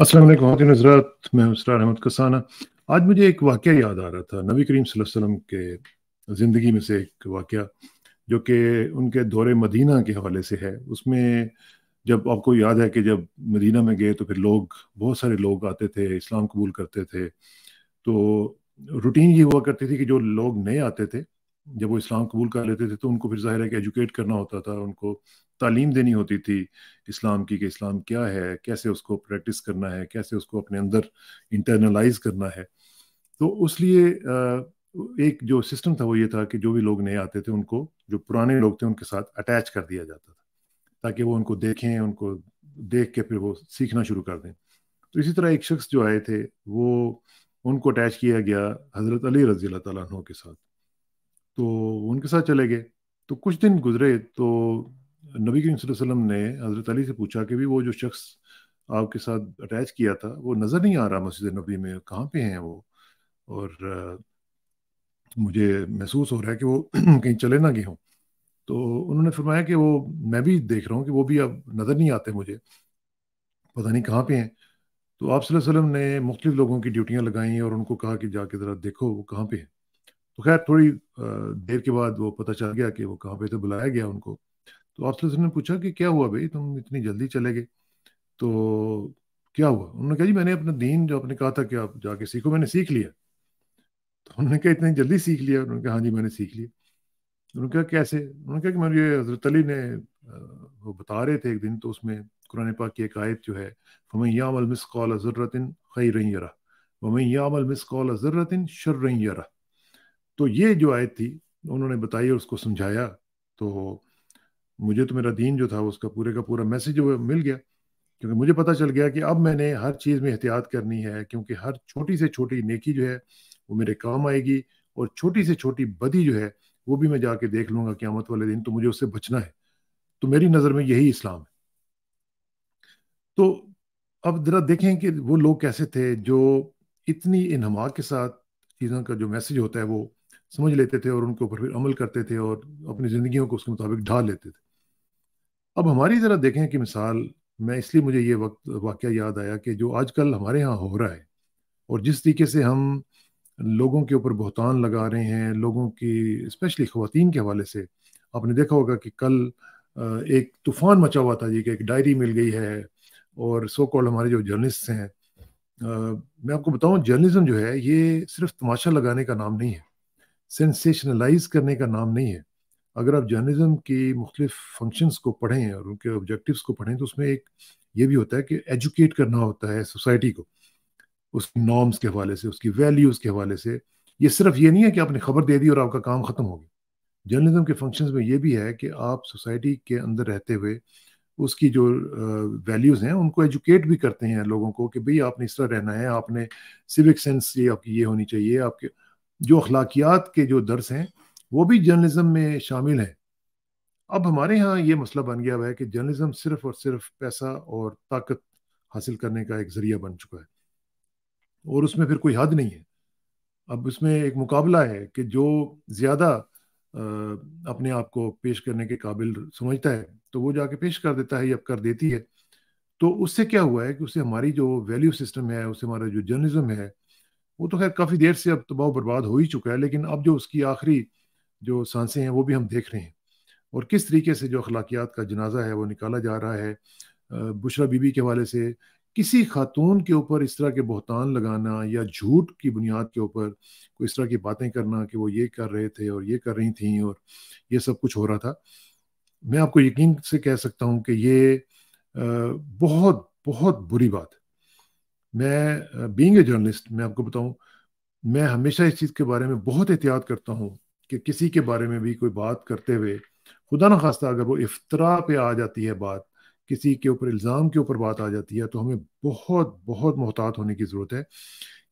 असलम हजरत मैं उसरार अहमद कसाना आज मुझे एक वाक़ याद आ रहा था नबी करीम वसल्लम के ज़िंदगी में से एक वाक़ जो कि उनके दौरे मदीना के हवाले से है उसमें जब आपको याद है कि जब मदीना में गए तो फिर लोग बहुत सारे लोग आते थे इस्लाम कबूल करते थे तो रूटीन ये हुआ करती थी कि जो लोग नए आते थे जब वो इस्लाम कबूल कर लेते थे तो उनको फिर ज़ाहिर है कि एजुकेट करना होता था उनको तालीम देनी होती थी इस्लाम की कि इस्लाम क्या है कैसे उसको प्रैक्टिस करना है कैसे उसको अपने अंदर इंटरनलाइज करना है तो उसलिए एक जो सिस्टम था वो ये था कि जो भी लोग नए आते थे उनको जो पुराने लोग थे उनके साथ अटैच कर दिया जाता था ताकि वो उनको देखें उनको देख के फिर वो सीखना शुरू कर दें तो इसी तरह एक शख्स जो आए थे वो उनको अटैच किया गया हज़रत अली रज़ी अल्लाह के साथ तो उनके साथ चले गए तो कुछ दिन गुजरे तो नबी करीम वसल्लम ने हज़रत अली से पूछा कि भी वो जो शख्स आपके साथ अटैच किया था वो नज़र नहीं आ रहा मस्जिद नबी में कहाँ पे हैं वो और मुझे महसूस हो रहा है कि वो कहीं चले ना गए हों तो उन्होंने फरमाया कि वो मैं भी देख रहा हूँ कि वो भी अब नज़र नहीं आते मुझे पता नहीं कहाँ पे हैं तो आप वसल्लम ने मुख्तलिफ़ लोगों की ड्यूटियाँ लगाई और उनको कहा कि जाके ज़रा देखो वो कहाँ पे हैं तो खैर थोड़ी देर के बाद वो पता चल गया कि वो कहाँ पे तो बुलाया गया उनको तो ऑफिसर ने पूछा कि क्या हुआ भाई तुम इतनी जल्दी चले गए तो क्या हुआ उन्होंने कहा जी मैंने अपना दीन जो आपने कहा था कि आप जाके सीखो मैंने सीख लिया तो उन्होंने कहा इतनी जल्दी सीख लिया उन्होंने कहा हाँ जी मैंने सीख लिया उन्होंने कहा कैसे उन्होंने कहा कि मुझे हजरत अली ने वो बता रहे थे एक दिन तो उसमें कुरान पाक की एक आयत जो है फमैयाम मिस कौल ज़रूरतिन खई रही रहा यामल मिस कौल ज़रूरतिन शर रही रहा तो ये जो आयत थी उन्होंने बताई और उसको समझाया तो मुझे तो मेरा दीन जो था उसका पूरे का पूरा मैसेज वो मिल गया क्योंकि मुझे पता चल गया कि अब मैंने हर चीज़ में एहतियात करनी है क्योंकि हर छोटी से छोटी नेकी जो है वो मेरे काम आएगी और छोटी से छोटी बदी जो है वो भी मैं जाके देख लूंगा क्यामत वाले दिन तो मुझे उससे बचना है तो मेरी नज़र में यही इस्लाम है तो अब ज़रा देखें कि वो लोग कैसे थे जो इतनी इनहमा के साथ चीज़ों का जो मैसेज होता है वो समझ लेते थे और उनके ऊपर फिर अमल करते थे और अपनी ज़िंदगियों को उसके मुताबिक ढाल लेते थे अब हमारी ज़रा देखें कि मिसाल मैं इसलिए मुझे ये वक्त वाक़ याद आया कि जो आजकल हमारे यहाँ हो रहा है और जिस तरीके से हम लोगों के ऊपर बहुतान लगा रहे हैं लोगों की स्पेशली ख़वान के हवाले से आपने देखा होगा कि कल एक तूफ़ान मचा हुआ था जी कि एक डायरी मिल गई है और सो कॉल हमारे जो जर्नलिस्ट हैं मैं आपको बताऊं जर्नलिज्म जो है ये सिर्फ तमाशा लगाने का नाम नहीं है सेंसेशनलाइज करने का नाम नहीं है अगर आप जर्नलिज्म की मुख्तलिफ फंक्शंस को पढ़ें और उनके ऑब्जेक्टिव्स को पढ़ें तो उसमें एक ये भी होता है कि एजुकेट करना होता है सोसाइटी को उस नॉर्म्स के हवाले से उसकी वैल्यूज़ के हवाले से ये सिर्फ ये नहीं है कि आपने खबर दे दी और आपका काम ख़त्म हो गया जर्नलिज्म के फंक्शंस में ये भी है कि आप सोसाइटी के अंदर रहते हुए उसकी जो वैल्यूज़ हैं उनको एजुकेट भी करते हैं लोगों को कि भाई आपने इस तरह रहना है आपने सिविक सेंस ये आपकी ये होनी चाहिए आपके जो अखलाकियात के जो दर्स हैं वो भी जर्नलिज्म में शामिल हैं अब हमारे यहाँ ये मसला बन गया हुआ है कि जर्नलिज्म सिर्फ और सिर्फ पैसा और ताकत हासिल करने का एक ज़रिया बन चुका है और उसमें फिर कोई हद नहीं है अब उसमें एक मुकाबला है कि जो ज़्यादा अपने आप को पेश करने के काबिल समझता है तो वो जाके पेश कर देता है या कर देती है तो उससे क्या हुआ है कि उससे हमारी जो वैल्यू सिस्टम है उससे हमारा जो जर्नलिज्म है वो तो खैर काफ़ी देर से अब तबाह बर्बाद हो ही चुका है लेकिन अब जो उसकी आखिरी जो सांसें हैं वो भी हम देख रहे हैं और किस तरीके से जो अखलाकियात का जनाजा है वो निकाला जा रहा है बुशरा बीबी के हवाले से किसी खातून के ऊपर इस तरह के बहतान लगाना या झूठ की बुनियाद के ऊपर कोई इस तरह की बातें करना कि वो ये कर रहे थे और ये कर रही थी और ये सब कुछ हो रहा था मैं आपको यकीन से कह सकता हूँ कि ये बहुत बहुत बुरी बात मैं बींग ए जर्नलिस्ट मैं आपको बताऊँ मैं हमेशा इस चीज़ के बारे में बहुत एहतियात करता हूँ कि किसी के बारे में भी कोई बात करते हुए खुदा ना खास्ता अगर वो इफ्तरा पे आ जाती है बात किसी के ऊपर इल्ज़ाम के ऊपर बात आ जाती है तो हमें बहुत बहुत मोहतात होने की ज़रूरत है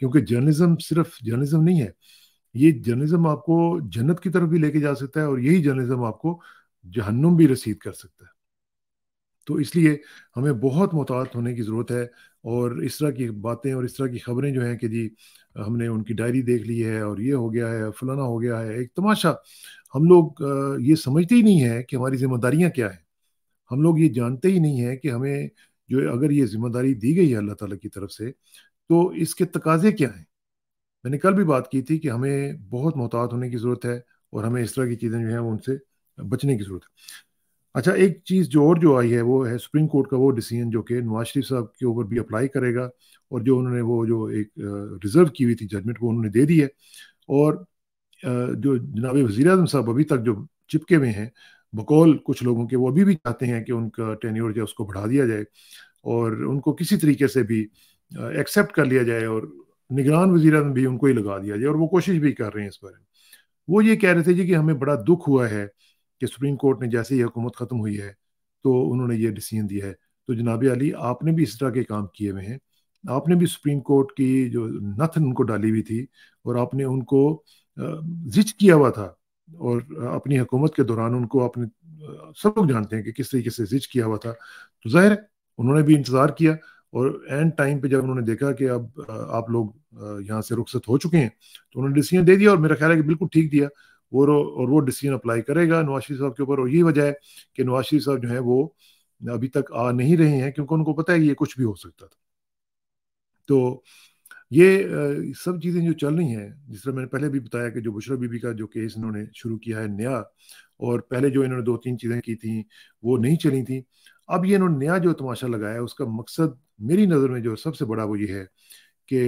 क्योंकि जर्नलिज़म सिर्फ जर्नलिज़म नहीं है ये जर्नलिज़म आपको जन्नत की तरफ भी लेके जा सकता है और यही जर्नलिज़म आपको जहन्नुम भी रसीद कर सकता है तो इसलिए हमें बहुत मोहतात होने की ज़रूरत है और इस तरह की बातें और इस तरह की खबरें जो हैं कि जी हमने उनकी डायरी देख ली है और ये हो गया है फलाना हो गया है एक तमाशा हम लोग ये समझते ही नहीं है कि हमारी जिम्मेदारियाँ क्या हैं हम लोग ये जानते ही नहीं हैं कि हमें जो अगर ये जिम्मेदारी दी गई है अल्लाह ताला की तरफ से तो इसके तकाजे क्या हैं मैंने कल भी बात की थी कि हमें बहुत मोहतात होने की ज़रूरत है और हमें इस तरह की चीज़ें जो हैं उनसे बचने की ज़रूरत है अच्छा एक चीज़ जो और जो आई है वो है सुप्रीम कोर्ट का वो डिसीजन जो कि नवाज शरीफ साहब के ऊपर भी अप्लाई करेगा और जो उन्होंने वो जो एक रिज़र्व की हुई थी जजमेंट वो उन्होंने दे दी है और जो जनाब वजी अजम साहब अभी तक जो चिपके हुए हैं बकौल कुछ लोगों के वो अभी भी चाहते हैं कि उनका टेन्योर जो उसको बढ़ा दिया जाए और उनको किसी तरीके से भी एक्सेप्ट कर लिया जाए और निगरान वजी अजम भी उनको ही लगा दिया जाए और वो कोशिश भी कर रहे हैं इस बारे में वो ये कह रहे थे जी कि हमें बड़ा दुख हुआ है कि सुप्रीम कोर्ट ने जैसे ही हुकूमत ख़त्म हुई है तो उन्होंने ये डिसीजन दिया है तो जनाब अली आपने भी इस तरह के काम किए हुए हैं आपने भी सुप्रीम कोर्ट की जो नथन उनको डाली हुई थी और आपने उनको जिच किया हुआ था और अपनी हुकूमत के दौरान उनको अपने सब लोग जानते हैं कि किस तरीके से जिच किया हुआ था तो ज़ाहिर है उन्होंने भी इंतज़ार किया और एंड टाइम पे जब उन्होंने देखा कि अब आप लोग यहाँ से रुखसत हो चुके हैं तो उन्होंने डिसीजन दे दिया और मेरा ख्याल है कि बिल्कुल ठीक दिया वो और वो डिसीजन अप्लाई करेगा नवाज शरीफ साहब के ऊपर और यही वजह है कि नवाज शरीफ साहब जो है वो अभी तक आ नहीं रहे हैं क्योंकि उनको पता है कि ये कुछ भी हो सकता था तो ये सब चीज़ें जो चल रही हैं जिस तरह मैंने पहले भी बताया कि जो बुशरा बीबी का जो केस इन्होंने शुरू किया है नया और पहले जो इन्होंने दो तीन चीज़ें की थी वो नहीं चली थी अब ये इन्होंने नया जो तमाशा लगाया उसका मकसद मेरी नज़र में जो सबसे बड़ा वो ये है कि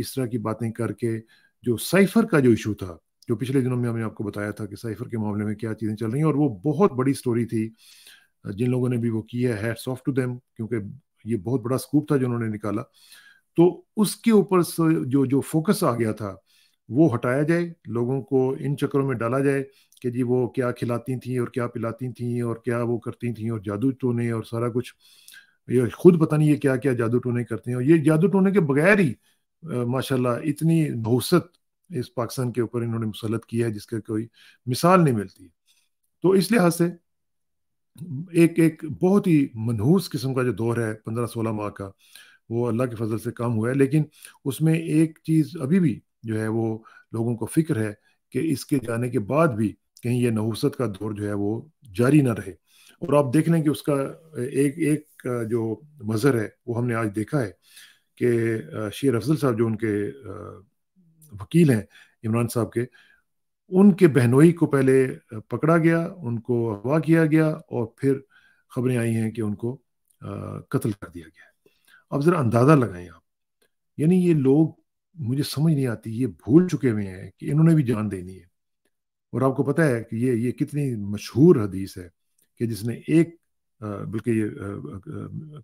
इस तरह की बातें करके जो साइफर का जो इशू था जो पिछले दिनों में हमने आपको बताया था कि साइफर के मामले में क्या चीज़ें चल रही हैं और वो बहुत बड़ी स्टोरी थी जिन लोगों ने भी वो की है सॉफ्ट ऑफ टू देम क्योंकि ये बहुत बड़ा स्कूप था जो उन्होंने निकाला तो उसके ऊपर जो जो फोकस आ गया था वो हटाया जाए लोगों को इन चक्करों में डाला जाए कि जी वो क्या खिलाती थी और क्या पिलाती थी और क्या वो करती थी और जादू टोने और सारा कुछ ये खुद पता नहीं ये क्या क्या जादू टोने करती हैं और ये जादू टोने के बगैर ही माशाल्लाह इतनी बहुसत इस पाकिस्तान के ऊपर इन्होंने मुसलत किया है जिसका कोई मिसाल नहीं मिलती तो इस लिहाज से एक एक बहुत ही मनहूस किस्म का जो दौर है पंद्रह सोलह माह का वो अल्लाह के फजल से कम हुआ है लेकिन उसमें एक चीज़ अभी भी जो है वो लोगों को फिक्र है कि इसके जाने के बाद भी कहीं ये नहूसत का दौर जो है वो जारी ना रहे और आप देख लें कि उसका एक एक जो मज़र है वो हमने आज देखा है कि शेर अफजल साहब जो उनके वकील हैं इमरान साहब के उनके बहनोई को पहले पकड़ा गया उनको अगवा किया गया और फिर खबरें आई हैं कि उनको कत्ल कर दिया गया अब ज़रा अंदाज़ा लगाएं आप यानी ये लोग मुझे समझ नहीं आती ये भूल चुके हुए हैं कि इन्होंने भी जान देनी है और आपको पता है कि ये ये कितनी मशहूर हदीस है कि जिसने एक बल्कि ये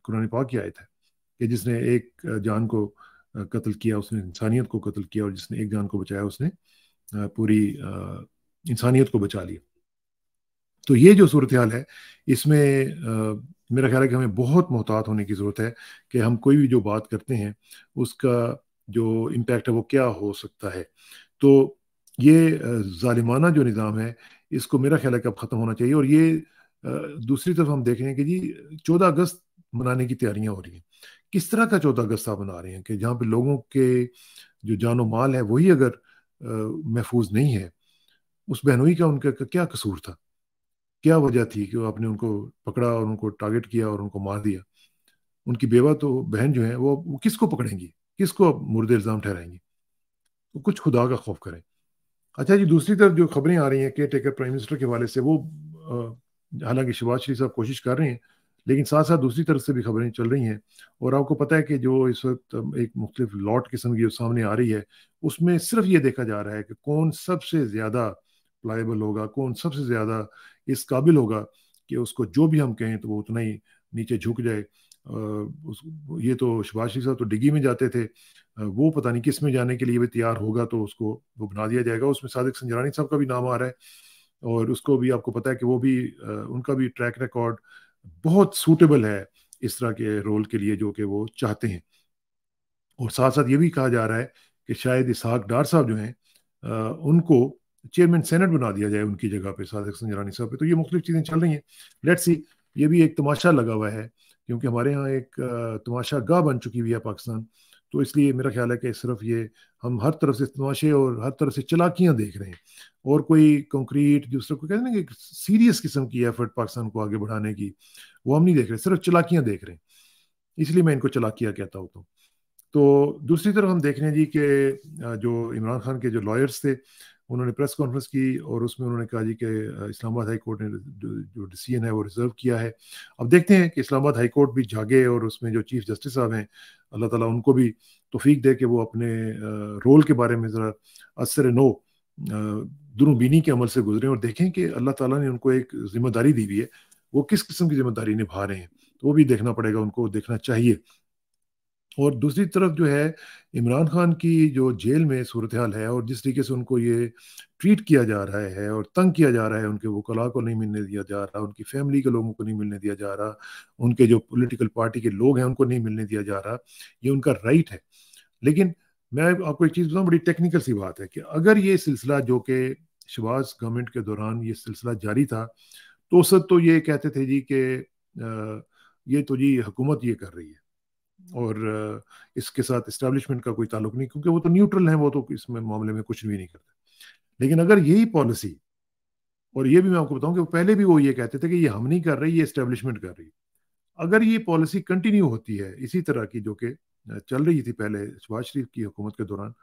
कुरान पाक की आयत है कि जिसने एक जान को कत्ल किया उसने इंसानियत को कत्ल किया और जिसने एक जान को बचाया उसने पूरी इंसानियत को बचा लिया तो ये जो सूरत हाल है इसमें मेरा ख्याल है कि हमें बहुत मोहतात होने की ज़रूरत है कि हम कोई भी जो बात करते हैं उसका जो इम्पेक्ट है वो क्या हो सकता है तो ये ालिमाना जो निज़ाम है इसको मेरा ख्याल है कि अब ख़त्म होना चाहिए और ये दूसरी तरफ हम देख रहे हैं कि जी चौदह अगस्त मनाने की तैयारियां हो रही हैं किस तरह का चौथा अगस्ता बना रहे हैं कि जहाँ पे लोगों के जो जानो माल है वही अगर महफूज नहीं है उस बहनोई का उनका क्या कसूर था क्या वजह थी कि आपने उनको पकड़ा और उनको टारगेट किया और उनको मार दिया उनकी बेवा तो बहन जो है वो, वो किसको पकड़ेंगी किसको आप मुर्द इल्ज़ाम ठहराएंगी तो कुछ खुदा का खौफ करें अच्छा जी दूसरी तरफ जो खबरें आ रही हैं केयर टेकर प्राइम मिनिस्टर के हवाले से वो हालांकि शिवाज शरीफ साहब कोशिश कर रहे हैं लेकिन साथ साथ दूसरी तरफ से भी खबरें चल रही हैं और आपको पता है कि जो इस वक्त एक मुख्तफ लॉट किस्म की जो सामने आ रही है उसमें सिर्फ ये देखा जा रहा है कि कौन सबसे ज़्यादा प्लाइबल होगा कौन सबसे ज़्यादा इस काबिल होगा कि उसको जो भी हम कहें तो वो उतना ही नीचे झुक जाए उस ये तो शबाज साहब तो डिग्गी में जाते थे वो पता नहीं किस में जाने के लिए भी तैयार होगा तो उसको वो बना दिया जाएगा उसमें सादिक संजरानी साहब का भी नाम आ रहा है और उसको भी आपको पता है कि वो भी उनका भी ट्रैक रिकॉर्ड बहुत सूटेबल है इस तरह के रोल के लिए जो कि वो चाहते हैं और साथ साथ ये भी कहा जा रहा है कि शायद इसहाक डार साहब जो हैं उनको चेयरमैन सेनेट बना दिया जाए उनकी जगह पे साथ संजरानी साहब पे तो ये मुख्तलिफ चीज़ें चल रही हैं लेट्स सी ये भी एक तमाशा लगा हुआ है क्योंकि हमारे यहाँ एक तमाशा गाह बन चुकी हुई है पाकिस्तान तो इसलिए मेरा ख्याल है कि सिर्फ ये हम हर तरफ से तमाशे और हर तरफ से चलाकियाँ देख रहे हैं और कोई कंक्रीट दूसरे को कहते हैं ना कि सीरियस किस्म की एफर्ट पाकिस्तान को आगे बढ़ाने की वो हम नहीं देख रहे सिर्फ चलाकियाँ देख रहे हैं इसलिए मैं इनको चलाकियाँ कहता होता हूँ तो।, तो दूसरी तरफ हम देख रहे हैं जी के जो इमरान खान के जो लॉयर्स थे उन्होंने प्रेस कॉन्फ्रेंस की और उसमें उन्होंने कहा जी कि इस्लामाबाद हाई कोर्ट ने जो डिसीजन है वो रिजर्व किया है अब देखते हैं कि इस्लामाबाद हाई कोर्ट भी जागे और उसमें जो चीफ जस्टिस साहब हैं अल्लाह ताला उनको भी तोफीक दे कि वो अपने रोल के बारे में ज़रा असर नो दुरूबीनी के अमल से गुजरें और देखें कि अल्लाह तला ने उनको एक जिम्मेदारी दी हुई है वो किस किस्म की जिम्मेदारी निभा रहे हैं तो वो भी देखना पड़ेगा उनको देखना चाहिए और दूसरी तरफ जो है इमरान खान की जो जेल में सूरत हाल है और जिस तरीके से उनको ये ट्रीट किया जा रहा है और तंग किया जा रहा है उनके वकला को नहीं मिलने दिया जा रहा उनकी फैमिली के लोगों को नहीं मिलने दिया जा रहा उनके जो पॉलिटिकल पार्टी के लोग हैं उनको नहीं मिलने दिया जा रहा ये उनका राइट है लेकिन मैं आपको एक चीज़ बताऊँ बड़ी टेक्निकल सी बात है कि अगर ये सिलसिला जो कि शबाज गवर्नमेंट के दौरान ये सिलसिला जारी था तो उस तो ये कहते थे जी कि ये तो जी हुकूमत ये कर रही है और इसके साथ इस्टेब्लिशमेंट का कोई ताल्लुक नहीं क्योंकि वो तो न्यूट्रल है वो तो इसमें मामले में कुछ भी नहीं करते लेकिन अगर यही पॉलिसी और ये भी मैं आपको बताऊं कि वो पहले भी वो ये कहते थे कि ये हम नहीं कर रहे ये इस्टेब्लिशमेंट कर रही अगर ये पॉलिसी कंटिन्यू होती है इसी तरह की जो कि चल रही थी पहले शहबाज शरीफ की हुकूमत के दौरान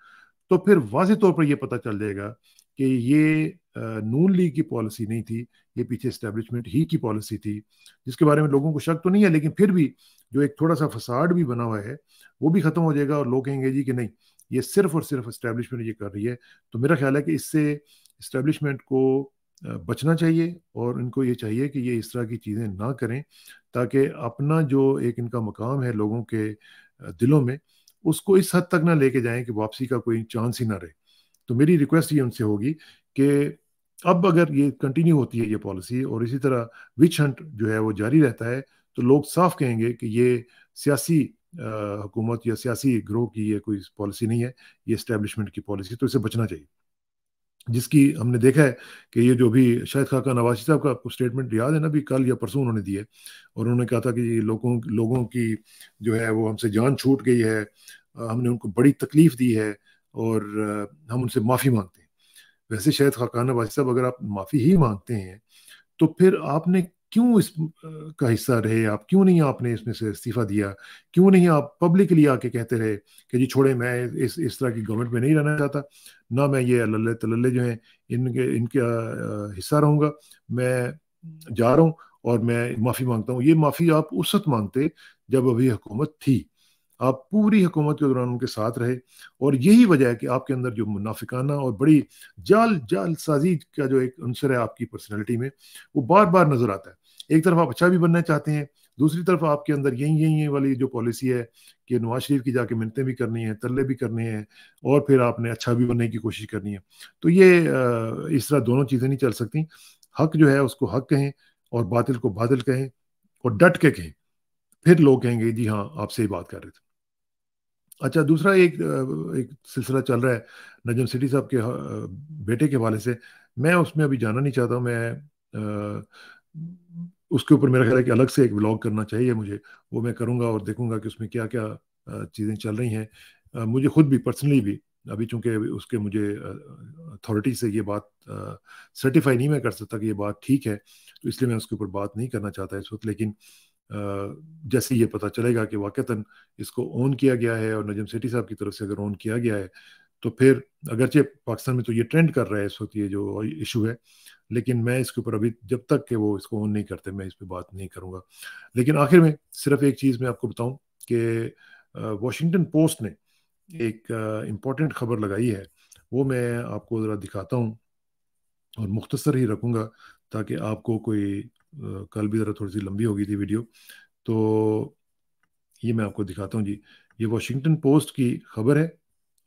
तो फिर वाज तौर पर यह पता चल जाएगा कि ये नून लीग की पॉलिसी नहीं थी ये पीछे इस्टेब्लिशमेंट ही की पॉलिसी थी जिसके बारे में लोगों को शक तो नहीं है लेकिन फिर भी जो एक थोड़ा सा फसाड भी बना हुआ है वो भी ख़त्म हो जाएगा और लोग कहेंगे जी कि नहीं ये सिर्फ और सिर्फ इस्टेब्लिशमेंट ये कर रही है तो मेरा ख्याल है कि इससे इस्टेब्लिशमेंट को बचना चाहिए और इनको ये चाहिए कि ये इस तरह की चीज़ें ना करें ताकि अपना जो एक इनका मकाम है लोगों के दिलों में उसको इस हद तक ना लेके जाएं कि वापसी का कोई चांस ही ना रहे तो मेरी रिक्वेस्ट ये उनसे होगी कि अब अगर ये कंटिन्यू होती है ये पॉलिसी और इसी तरह विच हंट जो है वो जारी रहता है तो लोग साफ कहेंगे कि ये सियासी हुकूमत या सियासी ग्रोह की ये कोई पॉलिसी नहीं है ये इस्टेब्लिशमेंट की पॉलिसी तो इसे बचना चाहिए जिसकी हमने देखा है कि ये जो भी शाहिद खाका नवाजी साहब का आपको स्टेटमेंट याद है ना भी कल या परसों उन्होंने दिए और उन्होंने कहा था कि लोगों लोगों की जो है वो हमसे जान छूट गई है हमने उनको बड़ी तकलीफ़ दी है और हम उनसे माफ़ी मांगते हैं वैसे शायद खाकान नवाज साहब अगर आप माफ़ी ही मांगते हैं तो फिर आपने क्यों इस का हिस्सा रहे आप क्यों नहीं आपने इसमें से इस्तीफ़ा दिया क्यों नहीं आप पब्लिकली आके कहते रहे कि जी छोड़े मैं इस इस तरह की गवर्नमेंट में नहीं रहना चाहता ना मैं ये लल्ले तल्ले जो हैं इनके इनका हिस्सा रहूँगा मैं जा रहा हूँ और मैं माफ़ी मांगता हूँ ये माफ़ी आप उस वक्त मांगते जब अभी हुकूमत थी आप पूरी हुकूमत के दौरान उनके साथ रहे और यही वजह है कि आपके अंदर जो मुनाफिकाना और बड़ी जाल जाल साजी का जो एक अंसर है आपकी पर्सनैलिटी में वो बार बार नज़र आता है एक तरफ आप अच्छा भी बनना चाहते हैं दूसरी तरफ आपके अंदर यही यही वाली जो पॉलिसी है कि नवाज शरीफ की जाके मिन्नतें भी करनी है तल्ले भी करने हैं और फिर आपने अच्छा भी बनने की कोशिश करनी है तो ये इस तरह दोनों चीज़ें नहीं चल सकती हक जो है उसको हक कहें और बादल को बादल कहें और डट के कहें फिर लोग कहेंगे जी हाँ आपसे ही बात कर रहे थे अच्छा दूसरा एक एक सिलसिला चल रहा है नजम सिटी साहब के बेटे के हवाले से मैं उसमें अभी जाना नहीं चाहता मैं उसके ऊपर मेरा ख्याल है कि अलग से एक व्लॉग करना चाहिए मुझे वो मैं करूँगा और देखूंगा कि उसमें क्या क्या चीज़ें चल रही हैं मुझे खुद भी पर्सनली भी अभी चूंकि उसके मुझे अथॉरिटी से ये बात सर्टिफाई नहीं मैं कर सकता कि ये बात ठीक है तो इसलिए मैं उसके ऊपर बात नहीं करना चाहता इस वक्त लेकिन जैसे ये पता चलेगा कि वाक़ता इसको ओन किया गया है और नजम सेठी साहब की तरफ से अगर ओन किया गया है तो फिर अगरचे पाकिस्तान में तो ये ट्रेंड कर रहा है इस वक्त ये जो इशू है लेकिन मैं इसके ऊपर अभी जब तक कि वो इसको ऑन नहीं करते मैं इस पर बात नहीं करूँगा लेकिन आखिर में सिर्फ एक चीज़ मैं आपको बताऊँ कि वाशिंगटन पोस्ट ने एक इम्पॉर्टेंट खबर लगाई है वो मैं आपको ज़रा दिखाता हूँ और मुख्तसर ही रखूँगा ताकि आपको कोई कल भी ज़रा थोड़ी सी लंबी हो गई थी वीडियो तो ये मैं आपको दिखाता हूँ जी ये वाशिंगटन पोस्ट की खबर है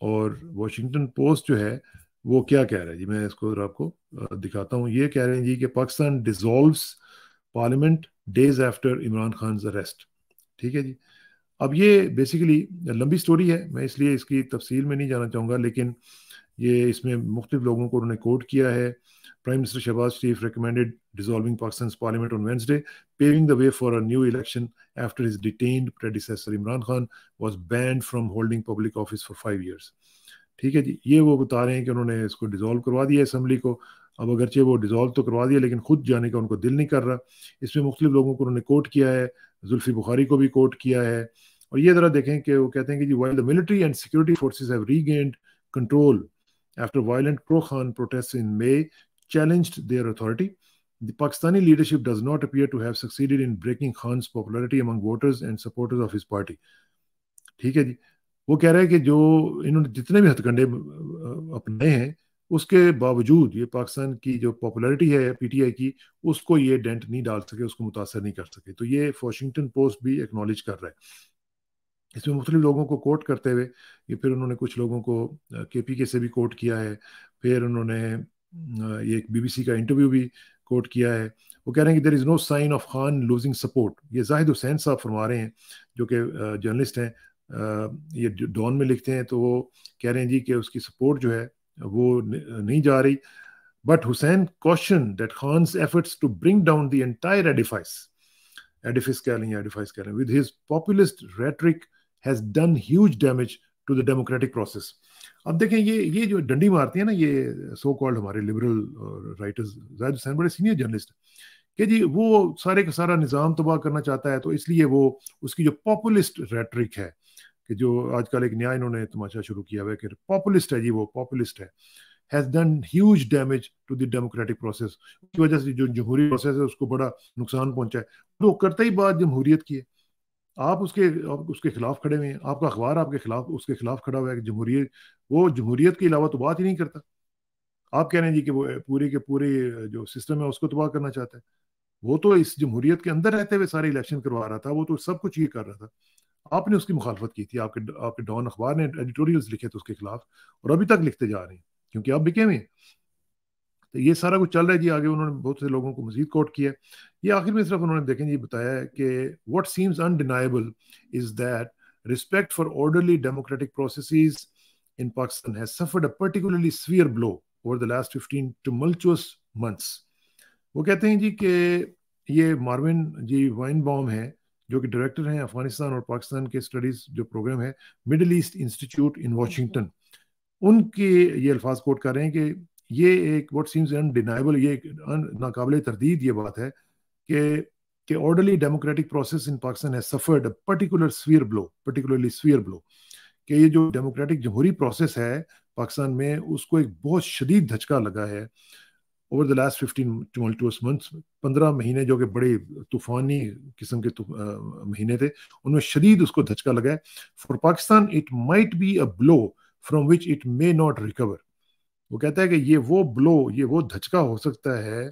और वाशिंगटन पोस्ट जो है वो क्या कह रहा है जी मैं इसको आपको दिखाता हूँ ये कह रहे हैं जी कि Pakistan dissolve parliament days after Imran Khan arrest ठीक है जी अब ये बेसिकली लंबी स्टोरी है मैं इसलिए इसकी तफसील में नहीं जाना चाहूँगा लेकिन ये इसमें मुख्तु लोगों को उन्होंने कोट किया है prime minister Shehbaz Sharif recommended dissolving Pakistan parliament on Wednesday paving the way for a new election after is detained predecessor Imran Khan was banned from holding public office for five years ठीक है जी ये वो बता रहे हैं कि उन्होंने इसको डिसॉल्व करवा दिया असम्बली को अब अगरचे वो डिसॉल्व तो करवा दिया लेकिन खुद जाने का उनको दिल नहीं कर रहा इसमें मुख्तु लोगों को उन्होंने कोट किया है जुल्फी बुखारी को भी कोट किया है और ये ज़रा देखें कि वो कहते हैं कि जी while the military and security forces have regained control after violent pro Khan protests in May challenged their authority. The Pakistani leadership does not appear to have succeeded in breaking Khan's popularity among voters and supporters of his party. ठीक है जी वो कह रहा है कि जो इन्होंने जितने भी हथकंडे अपनाए हैं उसके बावजूद ये पाकिस्तान की जो पॉपुलैरिटी है पीटीआई की उसको ये डेंट नहीं डाल सके उसको मुतासर नहीं कर सके तो ये वॉशिंगटन पोस्ट भी एक्नॉलेज कर रहा है इसमें मुख्तलिफ लोगों को कोट करते हुए ये फिर उन्होंने कुछ लोगों को के पी के से भी कोट किया है फिर उन्होंने ये एक बीबीसी का इंटरव्यू भी कोट किया है वो कह रहे हैं कि there is no sign of Khan losing support ये जाहिद हुसैन साहब फरमा रहे हैं जो कि जर्नलिस्ट हैं ये डॉन में लिखते हैं तो वो कह रहे हैं जी कि उसकी सपोर्ट जो है वो नहीं जा रही but Hussain caution that Khan's efforts to bring down the entire edifice edifice कह लें एडिफाइस कह लें with his populist rhetoric has done huge damage to the democratic process अब देखें ये ये जो डंडी मारती है ना ये सो कॉल्ड हमारे लिबरल राइटर्स जायद हुसैन बड़े सीनियर जर्नलिस्ट कि जी वो सारे का सारा निज़ाम तबाह करना चाहता है तो इसलिए वो उसकी जो पॉपुलिस्ट रेटरिक है कि जो आजकल एक न्याय इन्होंने तमाशा शुरू किया हुआ है कि पॉपुलिस्ट है जी वो पॉपुलिस्ट है has done huge damage to the democratic process उसकी वजह से जो जमहूरी प्रोसेस है उसको बड़ा नुकसान पहुंचा है तो करते ही बात जमहूरीत की है आप उसके आप उसके खिलाफ खड़े हुए हैं आपका अखबार आपके खिलाफ उसके खिलाफ खड़ा हुआ है जमहूरियत वो जमहूरियत के अलावा तो बात ही नहीं करता आप कह रहे हैं जी कि वो पूरे के पूरे जो सिस्टम है उसको तबाह करना चाहता है वो तो इस जमहूरियत के अंदर रहते हुए सारे इलेक्शन करवा रहा था वो तो सब कुछ ये कर रहा था आपने उसकी मुखालफत की थी आपके आपके डॉन अखबार ने एडिटोरियल लिखे थे उसके खिलाफ और अभी तक लिखते जा रहे हैं क्योंकि आप बिके हुए तो ये सारा कुछ चल रहा है जी आगे उन्होंने बहुत से लोगों को मजीद कोट किया ये आखिर में सिर्फ उन्होंने देखें जी बताया है कि what seems undeniable is that respect for orderly democratic process in Pakistan has suffered a particularly particularly blow over the last fifteen tumultuous months. वो कहते हैं जी कि ये मार्विन जी वाइन बॉम है जो कि डायरेक्टर हैं अफगानिस्तान और पाकिस्तान के स्टडीज जो प्रोग्राम है middle east institute in Washington उनके ये अल्फाज कोट कर रहे हैं कि ये एक वट सीम्स अनडिनाइबल ये एक नाकबिल तरदीद ये बात है कि कि orderly democratic process in Pakistan has suffered a particular severe blow particularly severe blow कि ये जो डेमोक्रेटिक जमहूरी प्रोसेस है पाकिस्तान में उसको एक बहुत शदीद धचका लगा है over the last fifteen tumultuous months पंद्रह महीने जो कि बड़े तूफानी किस्म के तुफ, आ, महीने थे उनमें शदीद उसको धचका लगा है for Pakistan it might be a blow from which it may not recover वो कहता है कि ये वो ब्लो ये वो धचका हो सकता है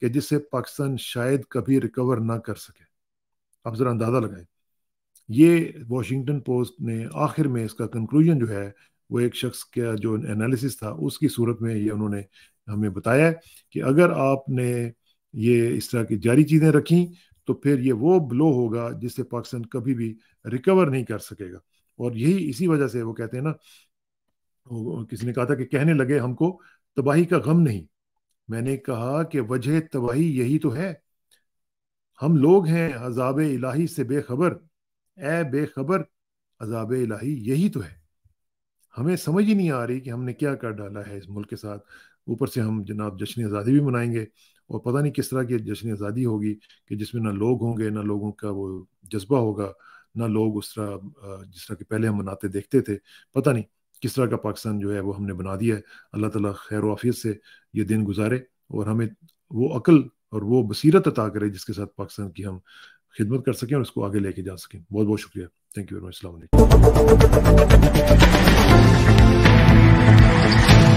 कि जिससे पाकिस्तान शायद कभी रिकवर ना कर सके आप ज़रा अंदाज़ा लगाए ये वॉशिंगटन पोस्ट ने आखिर में इसका कंक्लूजन जो है वो एक शख्स का जो एनालिसिस था उसकी सूरत में ये उन्होंने हमें बताया कि अगर आपने ये इस तरह की जारी चीज़ें रखी तो फिर ये वो ब्लो होगा जिससे पाकिस्तान कभी भी रिकवर नहीं कर सकेगा और यही इसी वजह से वो कहते हैं ना किसी ने कहा था कि कहने लगे हमको तबाही का गम नहीं मैंने कहा कि वजह तबाही यही तो है हम लोग हैं अजाब इलाही से बेखबर ए बेखबर अजाब इलाही यही तो है हमें समझ ही नहीं आ रही कि हमने क्या कर डाला है इस मुल्क के साथ ऊपर से हम जनाब जश्न आज़ादी भी मनाएंगे और पता नहीं किस तरह की जश्न आज़ादी होगी कि जिसमें ना लोग होंगे ना लोगों का वो जज्बा होगा ना लोग उस तरह जिस तरह के पहले हम मनाते देखते थे पता नहीं किस तरह का पाकिस्तान जो है वो हमने बना दिया है अल्लाह ताला खैर वाफियत से ये दिन गुजारे और हमें वो अकल और वो बसीरत अता करे जिसके साथ पाकिस्तान की हम खिदमत कर सकें और उसको आगे लेके जा सकें बहुत बहुत शुक्रिया थैंक यू वेरी मच अलैक्म